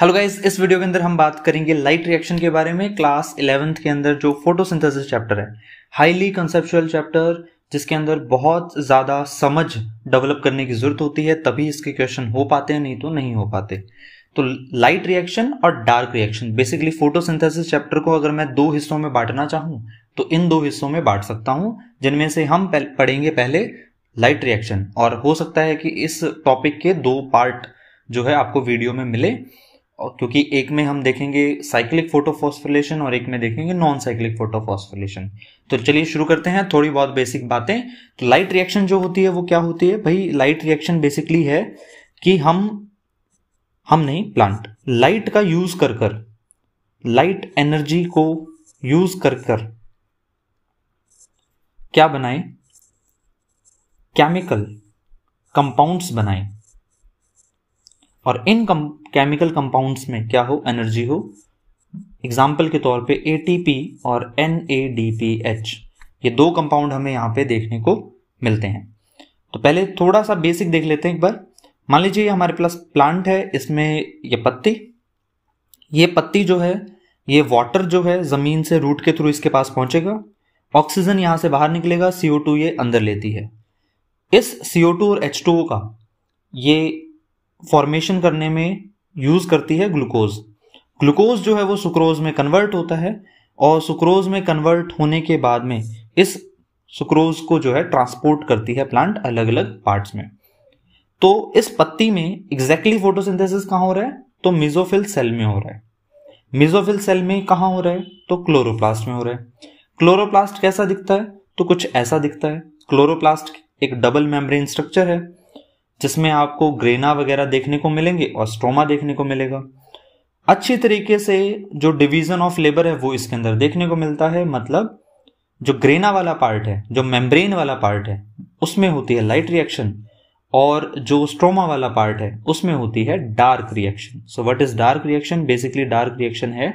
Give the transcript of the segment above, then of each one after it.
Hello guys इस video के अंदर हम बात करेंगे लाइट रिएक्शन के बारे में क्लास इलेवेंथ के अंदर जो फोटोसिंथेसिस चैप्टर है हाईली कंसेप्चुअल चैप्टर जिसके अंदर बहुत ज़्यादा समझ डेवलप करने की ज़रूरत होती है तभी इसके क्वेश्चन हो पाते हैं नहीं तो नहीं हो पाते तो लाइट रिएक्शन और dark reaction basically photosynthesis chapter को अगर मैं दो हिस्सों में बांटना चाहूँ तो इन दो हिस्सों में बांट सकता हूँ जिनमें से हम पढ़ेंगे पहले लाइट रिएक्शन और हो सकता है कि इस टॉपिक के दो पार्ट जो है आपको वीडियो में मिले और क्योंकि एक में हम देखेंगे साइक्लिक फोटोफॉस्फोलेशन और एक में देखेंगे नॉन साइक्लिक फोटोफॉस्फोलेशन तो चलिए शुरू करते हैं थोड़ी बहुत बेसिक बातें तो लाइट रिएक्शन जो होती है वो क्या होती है भाई लाइट रिएक्शन बेसिकली है कि हम हम नहीं प्लांट लाइट का यूज कर कर लाइट एनर्जी को यूज कर कर क्या बनाए केमिकल कंपाउंड्स बनाए और इन केमिकल कंपाउंड्स में क्या हो एनर्जी हो एग्जाम्पल के तौर पे एटीपी और एन ये दो कंपाउंड हमें यहाँ पे देखने को मिलते हैं तो पहले थोड़ा सा बेसिक देख लेते हैं एक बार मान लीजिए ये हमारे पास प्लांट है इसमें ये पत्ती ये पत्ती जो है ये वाटर जो है ज़मीन से रूट के थ्रू इसके पास पहुंचेगा ऑक्सीजन यहाँ से बाहर निकलेगा CO2 ये अंदर लेती है इस CO2 और एच का ये फॉर्मेशन करने में यूज करती है ग्लूकोज ग्लूकोज जो है वो सुक्रोज में कन्वर्ट होता है और सुक्रोज में कन्वर्ट होने के बाद में इस सुक्रोज को जो है ट्रांसपोर्ट करती है प्लांट अलग अलग पार्ट्स में तो इस पत्ती में एग्जैक्टली फोटो फोटोसिंथेसिस कहाँ हो रहा है तो मिजोफिल सेल में हो रहा है मिजोफिल सेल में कहाँ हो रहा है तो क्लोरोप्लास्ट में हो रहा है क्लोरोप्लास्ट कैसा दिखता है तो कुछ ऐसा दिखता है क्लोरोप्लास्ट एक डबल मेम्ब्रेन स्ट्रक्चर है जिसमें आपको ग्रेना वगैरह देखने को मिलेंगे और स्ट्रोमा देखने को मिलेगा अच्छी तरीके से जो डिवीजन ऑफ लेबर है वो इसके अंदर देखने को मिलता है मतलब जो ग्रेना वाला पार्ट है जो मेम्ब्रेन वाला पार्ट है उसमें होती है लाइट रिएक्शन और जो स्ट्रोमा वाला पार्ट है उसमें होती है dark reaction so what is dark reaction basically dark reaction है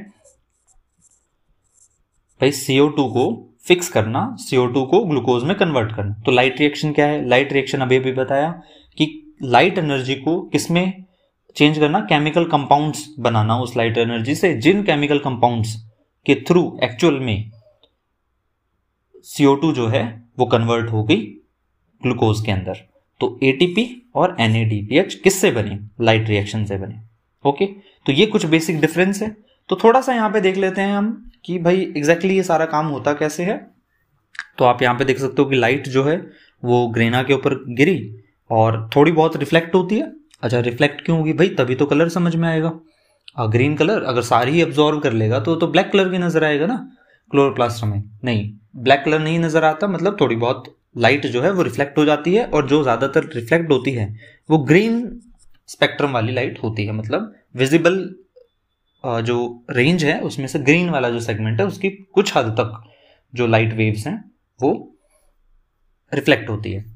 भाई सीओ टू को फिक्स करना सीओ टू को ग्लूकोज में कन्वर्ट करना तो लाइट रिएक्शन क्या है लाइट रिएक्शन अभी अभी बताया लाइट एनर्जी को किसमें चेंज करना केमिकल कंपाउंड्स बनाना उस लाइट एनर्जी से जिन केमिकल कंपाउंड्स के थ्रू एक्चुअल में CO2 जो है वो कन्वर्ट हो गई ग्लूकोज के अंदर तो एटीपी और एनएडीपीएच किससे बने लाइट रिएक्शन से बने ओके तो ये कुछ बेसिक डिफरेंस है तो थोड़ा सा यहां पे देख लेते हैं हम कि भाई एग्जैक्टली exactly ये सारा काम होता कैसे है तो आप यहां पे देख सकते हो कि लाइट जो है वो ग्रेना के ऊपर गिरी और थोड़ी बहुत रिफ्लेक्ट होती है अच्छा रिफ्लेक्ट क्यों होगी भाई तभी तो कलर समझ में आएगा आ, ग्रीन कलर अगर सारी अब्जॉर्व कर लेगा तो तो ब्लैक कलर भी नजर आएगा ना क्लोरोप्लास्ट में नहीं ब्लैक कलर नहीं नजर आता मतलब थोड़ी बहुत लाइट जो है वो रिफ्लेक्ट हो जाती है और जो ज़्यादातर रिफ्लेक्ट होती है वो ग्रीन स्पेक्ट्रम वाली लाइट होती है मतलब विजिबल जो रेंज है उसमें से ग्रीन वाला जो सेगमेंट है उसकी कुछ हद तक जो लाइट वेव्स हैं वो रिफ्लेक्ट होती है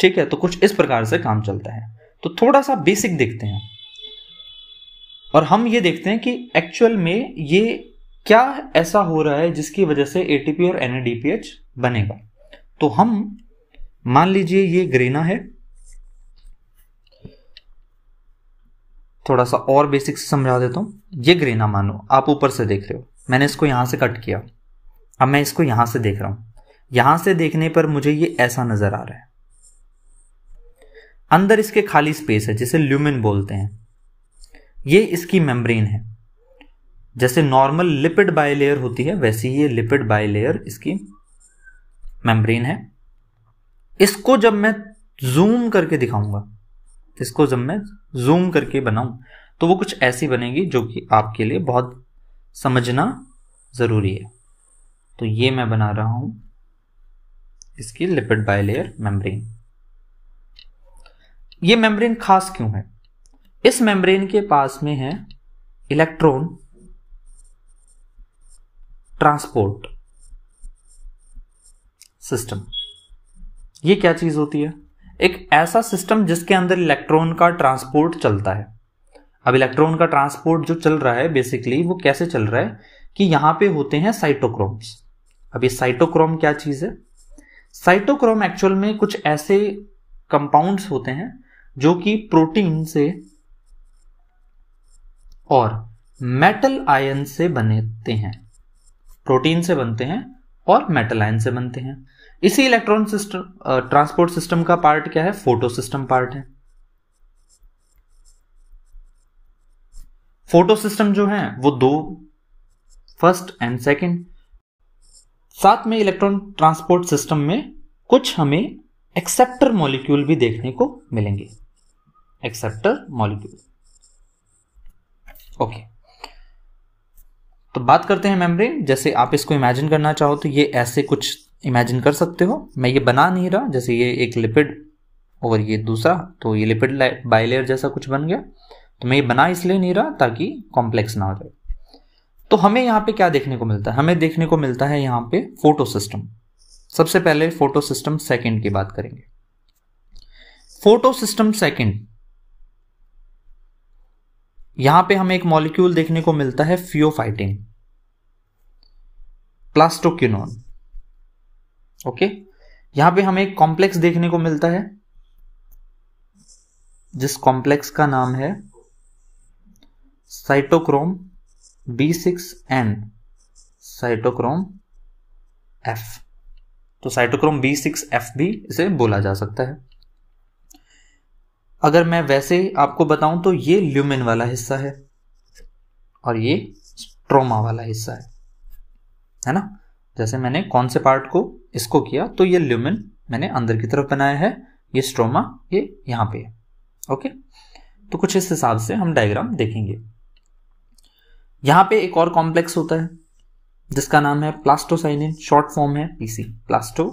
ठीक है तो कुछ इस प्रकार से काम चलता है तो थोड़ा सा बेसिक देखते हैं और हम ये देखते हैं कि एक्चुअल में ये क्या ऐसा हो रहा है जिसकी वजह से एटीपी और एन बनेगा तो हम मान लीजिए ये ग्रेना है थोड़ा सा और बेसिक से समझा देता हूं ये ग्रेना मानो आप ऊपर से देख रहे हो मैंने इसको यहां से कट किया अब मैं इसको यहां से देख रहा हूं यहां से देखने पर मुझे ये ऐसा नजर आ रहा है अंदर इसके खाली स्पेस है जिसे ल्यूमिन बोलते हैं ये इसकी मेम्ब्रेन है जैसे नॉर्मल लिपिड बायलेयर होती है वैसी ये लिपिड बायलेयर इसकी मेम्ब्रेन है इसको जब मैं जूम करके दिखाऊंगा इसको जब मैं जूम करके बनाऊं तो वो कुछ ऐसी बनेगी जो कि आपके लिए बहुत समझना ज़रूरी है तो ये मैं बना रहा हूं इसकी लिपिड बाइलेयर मेम्ब्रेन ये मेम्ब्रेन खास क्यों है इस मेम्ब्रेन के पास में है इलेक्ट्रॉन ट्रांसपोर्ट सिस्टम ये क्या चीज होती है एक ऐसा सिस्टम जिसके अंदर इलेक्ट्रॉन का ट्रांसपोर्ट चलता है अब इलेक्ट्रॉन का ट्रांसपोर्ट जो चल रहा है बेसिकली वो कैसे चल रहा है कि यहां पे होते हैं साइटोक्रोम्स अब ये साइटोक्रोम क्या चीज है साइटोक्रोम एक्चुअल में कुछ ऐसे कंपाउंड्स होते हैं जो कि प्रोटीन से और मेटल आयन से बनते हैं प्रोटीन से बनते हैं और मेटल आयन से बनते हैं इसी इलेक्ट्रॉन सिस्टम ट्रांसपोर्ट सिस्टम का पार्ट क्या है फोटो सिस्टम पार्ट है फोटो सिस्टम जो है वो दो फर्स्ट एंड सेकंड साथ में इलेक्ट्रॉन ट्रांसपोर्ट सिस्टम में कुछ हमें एक्सेप्टर मॉलिक्यूल भी देखने को मिलेंगे एक्सेप्टर मॉलिक्यूल ओके तो बात करते हैं मेम्ब्रेन जैसे आप इसको इमेजिन करना चाहो तो ये ऐसे कुछ इमेजिन कर सकते हो मैं ये बना नहीं रहा जैसे ये एक लिपिड और ये दूसरा तो ये लिपिड बायलेयर जैसा कुछ बन गया तो मैं ये बना इसलिए नहीं रहा ताकि कॉम्प्लेक्स ना हो जाए तो हमें यहाँ पे क्या देखने को मिलता है हमें देखने को मिलता है यहाँ पे फोटो सिस्टम सबसे पहले फोटो सिस्टम सेकेंड की बात करेंगे फोटो सिस्टम सेकेंड यहां पे हमें एक मॉलिक्यूल देखने को मिलता है फ्योफाइटिन प्लास्टोक्यूनोन ओके यहां पे हमें एक कॉम्प्लेक्स देखने को मिलता है जिस कॉम्प्लेक्स का नाम है cytochrome B six and cytochrome F तो साइटोक्रोम बी सिक्स एफ भी इसे बोला जा सकता है अगर मैं वैसे आपको बताऊं तो ये ल्यूमिन वाला हिस्सा है और ये स्ट्रोमा वाला हिस्सा है है ना जैसे मैंने कौन से पार्ट को इसको किया तो ये ल्यूमिन मैंने अंदर की तरफ बनाया है ये स्ट्रोमा ये यहां पे है ओके तो कुछ इस हिसाब से हम डायग्राम देखेंगे यहां पे एक और कॉम्प्लेक्स होता है जिसका नाम है प्लास्टोसाइनिन शॉर्ट फॉर्म है पीसी प्लास्टो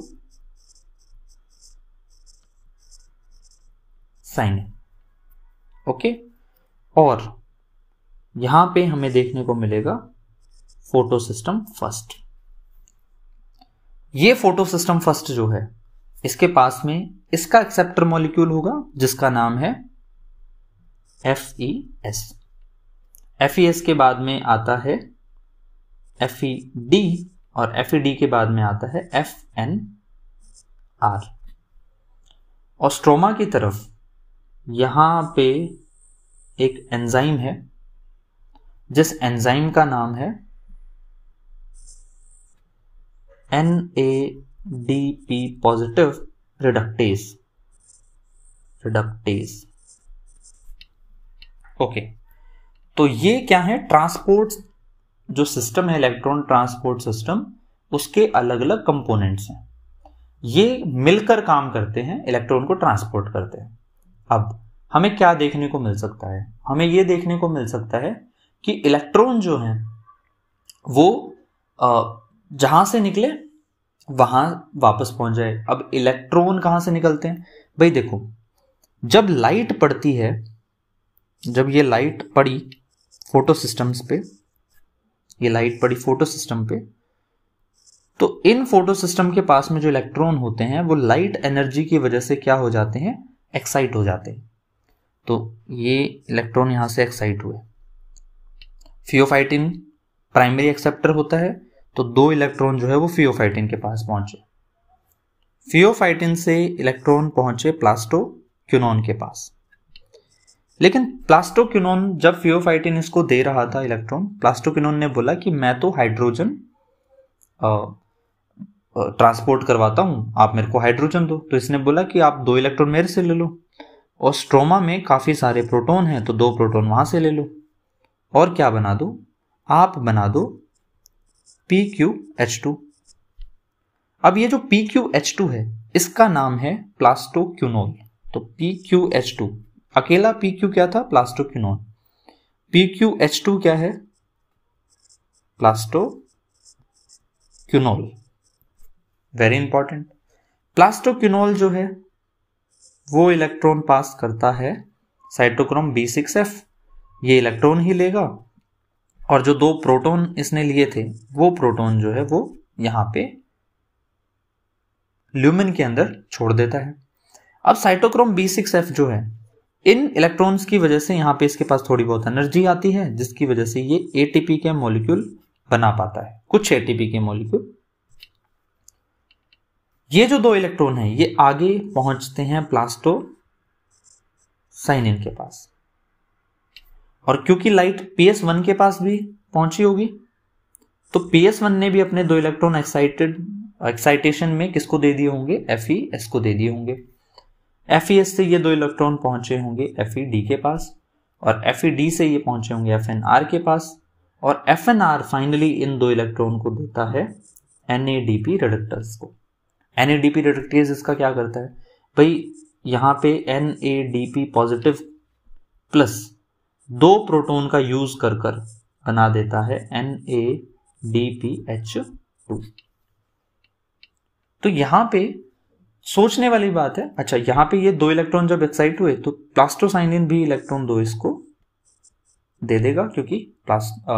साइन है ओके और यहां पे हमें देखने को मिलेगा फोटो सिस्टम फर्स्ट ये फोटो सिस्टम फर्स्ट जो है इसके पास में इसका एक्सेप्टर मॉलिक्यूल होगा जिसका नाम है F E S F E S के बाद में आता है एफ ई डी और एफ ई डी के बाद में आता है एफ एन आर और स्ट्रोमा की तरफ यहां पे एक एंजाइम है जिस एंजाइम का नाम है N A D P positive reductase reductase okay तो ये क्या है ट्रांसपोर्ट जो सिस्टम है इलेक्ट्रॉन ट्रांसपोर्ट सिस्टम उसके अलग अलग कंपोनेंट्स हैं ये मिलकर काम करते हैं इलेक्ट्रॉन को ट्रांसपोर्ट करते हैं अब हमें क्या देखने को मिल सकता है हमें ये देखने को मिल सकता है कि इलेक्ट्रॉन जो है वो जहां से निकले वहां वापस पहुंच जाए अब इलेक्ट्रॉन कहां से निकलते हैं भाई देखो जब लाइट पड़ती है जब ये लाइट पड़ी फोटो सिस्टम्स पे ये लाइट पड़ी फोटो सिस्टम पे तो इन फोटो सिस्टम के पास में जो इलेक्ट्रॉन होते हैं वो लाइट एनर्जी की वजह से क्या हो जाते हैं एक्साइट हो जाते हैं तो ये इलेक्ट्रॉन यहाँ से एक्साइट हुए फियोफाइटिन प्राइमरी एक्सेप्टर होता है तो दो इलेक्ट्रॉन जो है वो फियोफाइटिन के पास पहुंचे फियोफाइटिन से इलेक्ट्रॉन पहुंचे प्लास्टो प्लास्टोक्यूनॉन के पास लेकिन प्लास्टो प्लास्टोक्यूनॉन जब फियोफाइटिन इसको दे रहा था इलेक्ट्रॉन प्लास्टो प्लास्टोक्यूनॉन ने बोला कि मैं तो हाइड्रोजन ट्रांसपोर्ट करवाता हूँ आप मेरे को हाइड्रोजन दो तो इसने बोला कि आप दो इलेक्ट्रॉन मेरे से ले लो और स्ट्रोमा में काफ़ी सारे प्रोटोन हैं तो दो प्रोटोन वहाँ से ले लो और क्या बना दो आप बना दो पी क्यू एच टू अब ये जो पी क्यू एच टू है इसका नाम है प्लास्टो क्यूनोल तो पी क्यू एच टू अकेला पी क्यू क्या था plastoquinol P Q H two क्या है plastoquinol very important plastoquinol जो है वो इलेक्ट्रॉन पास करता है साइटोक्रोम बी सिक्स एफ ये इलेक्ट्रॉन ही लेगा और जो दो प्रोटॉन इसने लिए थे वो प्रोटॉन जो है वो यहां पे ल्यूमिन के अंदर छोड़ देता है अब साइटोक्रोम बी सिक्स एफ जो है इन इलेक्ट्रॉन्स की वजह से यहां पे इसके पास थोड़ी बहुत एनर्जी आती है जिसकी वजह से ये एटीपी के मॉलिक्यूल बना पाता है कुछ एटीपी के मॉलिक्यूल ये जो दो इलेक्ट्रॉन है ये आगे पहुंचते हैं प्लास्टो साइनिन के पास और क्योंकि लाइट पीएस वन के पास भी पहुंची होगी तो पीएस वन ने भी अपने दो इलेक्ट्रॉन एक्साइटेड एक्साइटेशन में किसको दे दिए होंगे एफ एस e को दे दिए होंगे एफ एस e से ये दो इलेक्ट्रॉन पहुंचे होंगे एफ डी e के पास और एफ डी से ये पहुंचे होंगे एफ एन आर के पास और एफ एन आर फाइनली इन दो इलेक्ट्रॉन को देता है N A D P reductase को N A D P reductase इसका क्या करता है भाई यहाँ पे N A D P positive plus दो प्रोटोन का यूज कर कर बना देता है N A D P H two तो यहां पे सोचने वाली बात है अच्छा यहां पे ये दो इलेक्ट्रॉन जब एक्साइट हुए तो प्लास्टोसाइनिन भी इलेक्ट्रॉन दो इसको दे देगा क्योंकि प्लास्ट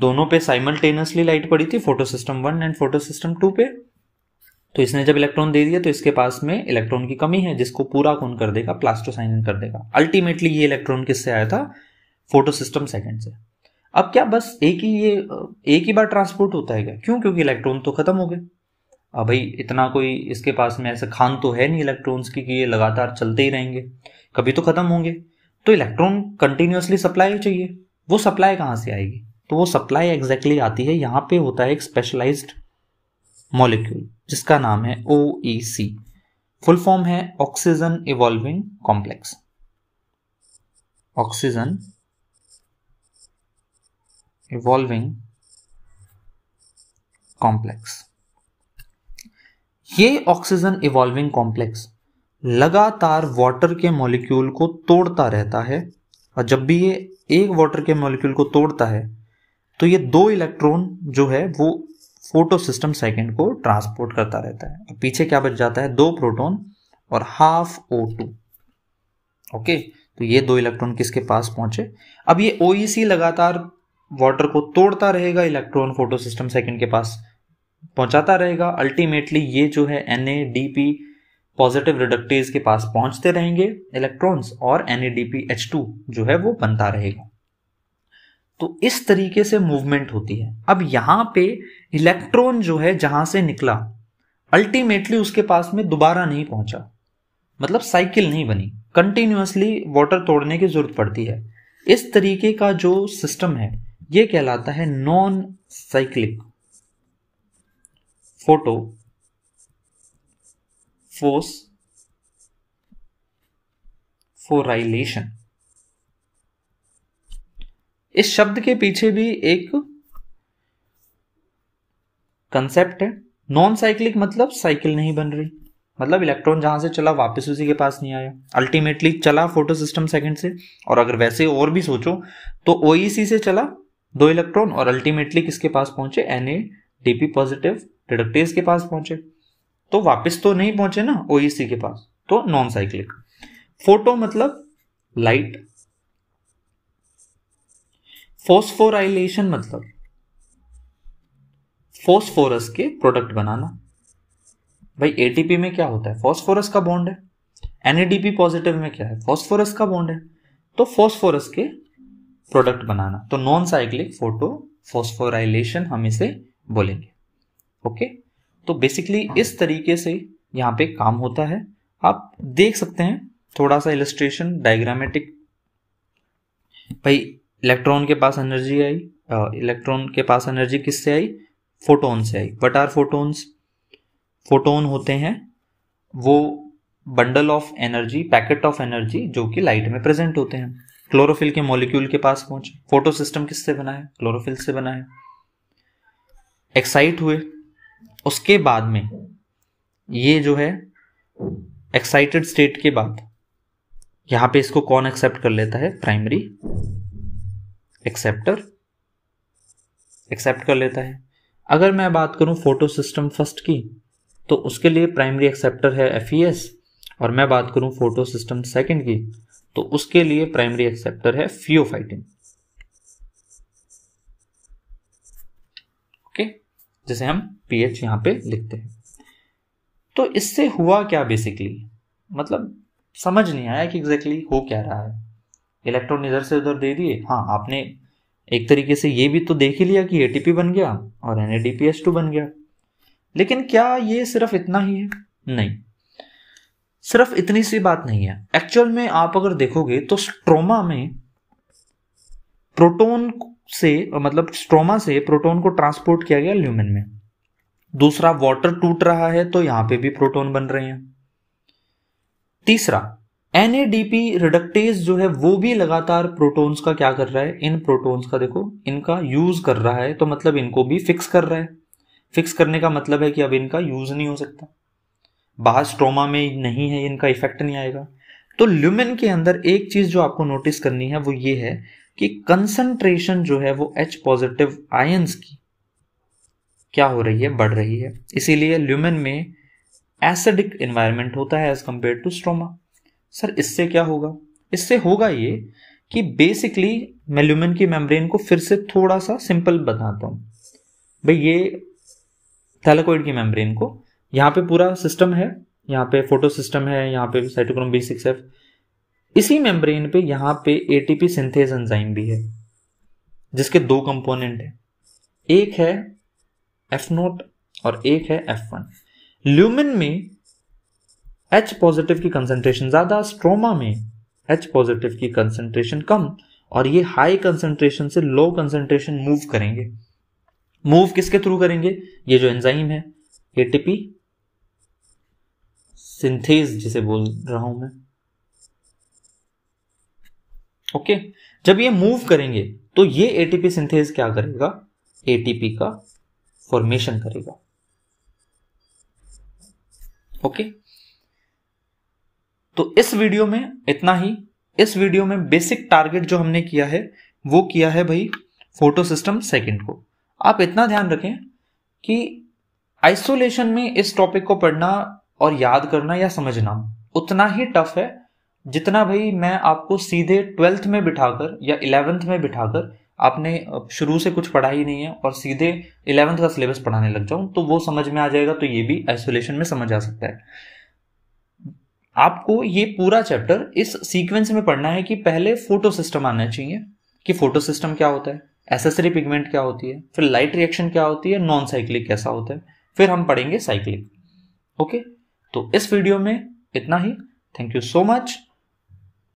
दोनों पे साइमल्टेनियसली लाइट पड़ी थी photo system one and photo system two पे तो इसने जब इलेक्ट्रॉन दे दिया तो इसके पास में इलेक्ट्रॉन की कमी है जिसको पूरा कौन कर देगा प्लास्टोसाइन कर देगा अल्टीमेटली ये इलेक्ट्रॉन किससे आया था फोटोसिस्टम सेकेंड से अब क्या बस एक ही ये एक ही बार ट्रांसपोर्ट होता है क्या क्यों क्योंकि इलेक्ट्रॉन तो खत्म हो गए अब भाई इतना कोई इसके पास में ऐसा खान तो है नहीं इलेक्ट्रॉन्स की कि ये लगातार चलते ही रहेंगे कभी तो खत्म होंगे तो इलेक्ट्रॉन कंटिन्यूसली सप्लाई चाहिए वो सप्लाई कहाँ से आएगी तो वो सप्लाई एग्जैक्टली exactly आती है यहाँ पे होता है एक स्पेशलाइज्ड मॉलिक्यूल जिसका नाम है ओ सी फुल फॉर्म है oxygen evolving complex oxygen evolving complex ये ऑक्सीजन इवॉल्विंग कॉम्प्लेक्स लगातार वाटर के मॉलिक्यूल को तोड़ता रहता है और जब भी ये एक वाटर के मॉलिक्यूल को तोड़ता है तो ये दो इलेक्ट्रॉन जो है वो फोटो सिस्टम सेकेंड को ट्रांसपोर्ट करता रहता है पीछे क्या बच जाता है दो प्रोटोन और हाफ ओ टू ओके तो ये दो इलेक्ट्रॉन किसके पास पहुंचे अब ये ओईसी e लगातार वाटर को तोड़ता रहेगा इलेक्ट्रॉन फोटो सिस्टम सेकेंड के पास पहुंचाता रहेगा अल्टीमेटली ये जो है N A D P positive reductase के पास पहुंचते रहेंगे इलेक्ट्रॉन्स और N A D P H two जो है वो बनता रहेगा तो इस तरीके से मूवमेंट होती है अब यहां पे इलेक्ट्रॉन जो है जहां से निकला अल्टीमेटली उसके पास में दोबारा नहीं पहुंचा मतलब साइकिल नहीं बनी कंटिन्यूसली वाटर तोड़ने की जरूरत पड़ती है इस तरीके का जो सिस्टम है ये कहलाता है non cyclic photo phosphorylation इस शब्द के पीछे भी एक कंसेप्ट है नॉन साइक्लिक मतलब साइकिल नहीं बन रही मतलब इलेक्ट्रॉन जहां से चला वापस उसी के पास नहीं आया अल्टीमेटली चला फोटो सिस्टम सेकेंड से और अगर वैसे और भी सोचो तो ओईसी e से चला दो इलेक्ट्रॉन और अल्टीमेटली किसके पास पहुंचे एन डीपी पॉजिटिव डिडक्टेज के पास पहुंचे तो वापस तो नहीं पहुंचे ना ओ e के पास तो नॉन साइक्लिक फोटो मतलब लाइट फोस्फोराइलेशन मतलब फोस्फोरस के प्रोडक्ट बनाना भाई एटीपी में क्या होता है फॉस्फोरस का बॉन्ड है एनएडीपी पॉजिटिव में क्या है फॉस्फोरस का बॉन्ड है तो फॉस्फोरस के प्रोडक्ट बनाना तो नॉन साइक्लिक फोटो फॉस्फोराइलेशन हम इसे बोलेंगे ओके तो बेसिकली इस तरीके से यहाँ पे काम होता है आप देख सकते हैं थोड़ा सा इलस्ट्रेशन डायग्रामेटिक भाई इलेक्ट्रॉन के पास एनर्जी आई इलेक्ट्रॉन के पास एनर्जी किससे आई फोटोन से आई वट आर फोटोन्स फोटोन होते हैं वो bundle of energy packet of energy जो कि लाइट में प्रेजेंट होते हैं क्लोरोफिल के मॉलिक्यूल के पास पहुंचे फोटो सिस्टम किससे बना है क्लोरोफिल से बना है एक्साइट हुए उसके बाद में ये जो है एक्साइटेड स्टेट के बाद यहां पे इसको कौन एक्सेप्ट कर लेता है प्राइमरी एक्सेप्टर एक्सेप्ट कर लेता है अगर मैं बात करूं फोटो सिस्टम फर्स्ट की तो उसके लिए प्राइमरी एक्सेप्टर है एफ e और मैं बात करूं फोटो सिस्टम सेकेंड की तो उसके लिए प्राइमरी एक्सेप्टर है फियोफाइटिन e ओके जैसे हम पीएच यहां पे लिखते हैं तो इससे हुआ क्या बेसिकली मतलब समझ नहीं आया कि एग्जैक्टली exactly हो क्या रहा है इलेक्ट्रॉन इधर से उधर दे दिए हाँ आपने एक तरीके से ये भी तो देख ही लिया कि ए बन गया और एन बन गया लेकिन क्या ये सिर्फ इतना ही है नहीं सिर्फ इतनी सी बात नहीं है एक्चुअल में आप अगर देखोगे तो स्ट्रोमा में प्रोटोन से मतलब स्ट्रोमा से प्रोटोन को ट्रांसपोर्ट किया गया ल्यूमेन में दूसरा वाटर टूट रहा है तो यहां पे भी प्रोटोन बन रहे हैं तीसरा एन रिडक्टेज जो है वो भी लगातार प्रोटॉन्स का क्या कर रहा है इन प्रोटॉन्स का देखो इनका यूज कर रहा है तो मतलब इनको भी फिक्स कर रहा है फिक्स करने का मतलब है कि अब इनका यूज नहीं हो सकता बाहर स्ट्रोमा में नहीं है इनका इफेक्ट नहीं आएगा तो ल्यूमेन के अंदर एक चीज जो आपको नोटिस करनी है वो ये है कि कंसंट्रेशन जो है वो एच पॉजिटिव आयंस की क्या हो रही है बढ़ रही है इसीलिए ल्यूमेन में एसिडिक एनवायरमेंट होता है as compare to stroma sir इससे क्या होगा इससे होगा ये कि बेसिकली मैं ल्यूमिन की मेम्ब्रेन को फिर से थोड़ा सा सिंपल बताता हूँ भाई ये थैलाकोइड की मेम्ब्रेन को यहाँ पे पूरा सिस्टम है यहाँ पे फोटो सिस्टम है यहाँ पे साइटोक्रोम बी सिक्स एफ इसी मेम्ब्रेन पे यहाँ पे एटीपी सिंथेज एंजाइम भी है जिसके दो कंपोनेंट है एक है एफ नोट और एक है एफ वन ल्यूमिन में एच पॉजिटिव की कंसेंट्रेशन ज़्यादा स्ट्रोमा में एच पॉजिटिव की कंसेंट्रेशन कम और ये हाई कंसेंट्रेशन से लो कंसेंट्रेशन मूव करेंगे मूव किसके थ्रू करेंगे ये जो एंजाइम है एटीपी सिंथेस जिसे बोल रहा हूं मैं ओके जब ये मूव करेंगे तो ये एटीपी सिंथेज क्या करेगा एटीपी का फॉर्मेशन करेगा ओके okay. तो इस वीडियो में इतना ही इस वीडियो में बेसिक टारगेट जो हमने किया है वो किया है भाई फोटो सिस्टम सेकेंड को आप इतना ध्यान रखें कि आइसोलेशन में इस टॉपिक को पढ़ना और याद करना या समझना उतना ही टफ है जितना भाई मैं आपको सीधे ट्वेल्थ में बिठाकर या इलेवेंथ में बिठाकर आपने शुरू से कुछ पढ़ा ही नहीं है और सीधे इलेवेंथ का सिलेबस पढ़ाने लग जाऊं तो वो समझ में आ जाएगा तो ये भी आइसोलेशन में समझ आ सकता है आपको ये पूरा चैप्टर इस सीक्वेंस में पढ़ना है कि पहले फोटो सिस्टम आना चाहिए कि फोटो सिस्टम क्या होता है एसेसरी पिगमेंट क्या होती है फिर लाइट रिएक्शन क्या होती है नॉन साइक्लिक कैसा होता है फिर हम पढ़ेंगे साइक्लिक ओके तो इस वीडियो में इतना ही थैंक यू सो मच